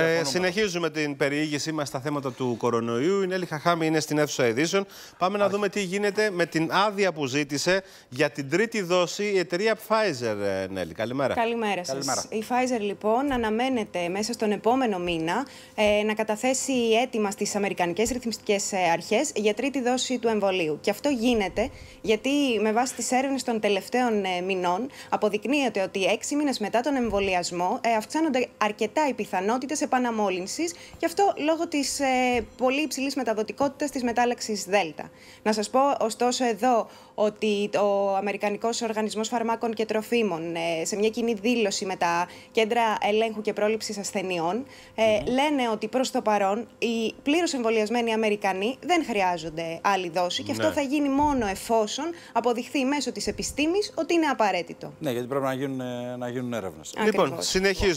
Ε, συνεχίζουμε την περιήγησή μας στα θέματα του κορονοϊού. Η Νέλη Χαχάμη είναι στην αίθουσα ειδήσεων. Πάμε να δούμε τι γίνεται με την άδεια που ζήτησε για την τρίτη δόση η εταιρεία Pfizer, ε, Νέλη. Καλημέρα. Καλημέρα σας. Η Pfizer, λοιπόν, αναμένεται μέσα στον επόμενο μήνα ε, να καταθέσει αίτημα στις Αμερικανικές Ρυθμιστικές ε, Αρχές για τρίτη δόση του εμβολίου. Και αυτό γίνεται γιατί με βάση τις έρευνες των τελευταίων μηνών αποδεικνύεται ότι έξι μήνες μετά τον εμβολιασμό αυξάνονται αρκετά οι πιθανότητες επαναμόλυνσης, γι' αυτό λόγω της ε, πολύ υψηλής μεταδοτικότητας της μετάλλαξης ΔΕΛΤΑ. Να σας πω ωστόσο εδώ ότι ο Αμερικανικός Οργανισμός Φαρμάκων και Τροφίμων ε, σε μια κοινή δήλωση με τα κέντρα ελέγχου και πρόληψης ασθενειών ε, λένε ότι προς το παρόν οι πλήρως εμβολιασμένοι Αμερικανοί δεν χρειάζονται άλλη δόση και αυτό ναι. θα γίνει μόνο εφόσον αποδειχθεί μέσω της επιστήμης ότι είναι απαραίτητο. Ναι, γιατί πρέπει να γίνουν, ε, να γίνουν Λοιπόν, συνεχίζουμε.